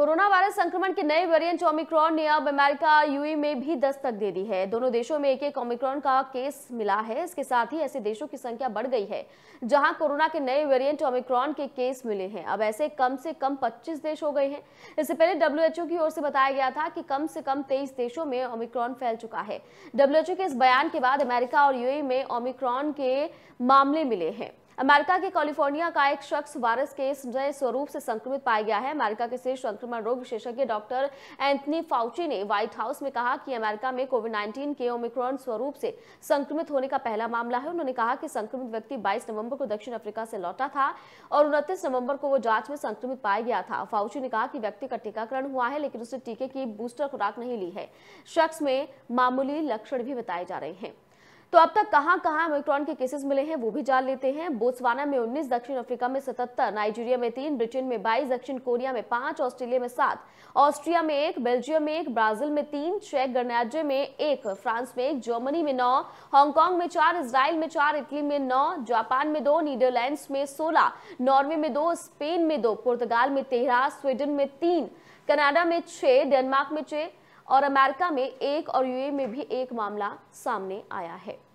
corona virus संक्रमण के नए वेरिएंट ओमिक्रॉन ने अब अमेरिका यूए में भी दस्तक दे दी है दोनों देशों में एक एक ओमिक्रॉन का केस मिला है इसके साथ ही ऐसे देशों की संख्या बढ़ गई है जहां कोरोना के नए वेरिएंट ओमिक्रॉन के केस मिले हैं अब ऐसे कम से कम 25 देश हो गए हैं इससे पहले डब्ल्यू की ओर से बताया गया था कि कम से कम तेईस देशों में ओमिक्रॉन फैल चुका है डब्ल्यू के इस बयान के बाद अमेरिका और यूए में ओमिक्रॉन के मामले मिले हैं अमेरिका के कैलिफोर्निया का एक शख्स वायरस के नए स्वरूप से संक्रमित पाया गया है अमेरिका के शीर्ष संक्रमण रोग विशेषज्ञ डॉक्टर एंथनी फाउची ने व्हाइट हाउस में कहा कि अमेरिका में कोविड 19 के ओमिक्रॉन स्वरूप से संक्रमित होने का पहला मामला है उन्होंने कहा कि संक्रमित व्यक्ति 22 नवंबर को दक्षिण अफ्रीका से लौटा था और उनतीस नवम्बर को वो जांच में संक्रमित पाया गया था फाउची ने कहा कि व्यक्ति का टीकाकरण हुआ है लेकिन उसने टीके की बूस्टर खुराक नहीं ली है शख्स में मामूली लक्षण भी बताए जा रहे हैं तो अब तक कहां कहां ओमिक्रॉन के केसेस मिले हैं वो भी जान लेते हैं बोत्सवाना में 19, दक्षिण अफ्रीका में 77, नाइजीरिया में तीन ब्रिटेन में 22, दक्षिण कोरिया में पांच ऑस्ट्रेलिया में सात ऑस्ट्रिया में एक बेल्जियम में एक ब्राजील में तीन चेक गणराज्य में एक फ्रांस में एक जर्मनी में नौ हांगकांग में चार इसराइल में चार इटली में नौ जापान में दो नीदरलैंड में सोलह नॉर्वे में दो स्पेन में दो पुर्तगाल में तेरह स्वीडन में तीन कनाडा में छह डेनमार्क में छह और अमेरिका में एक और यूए में भी एक मामला सामने आया है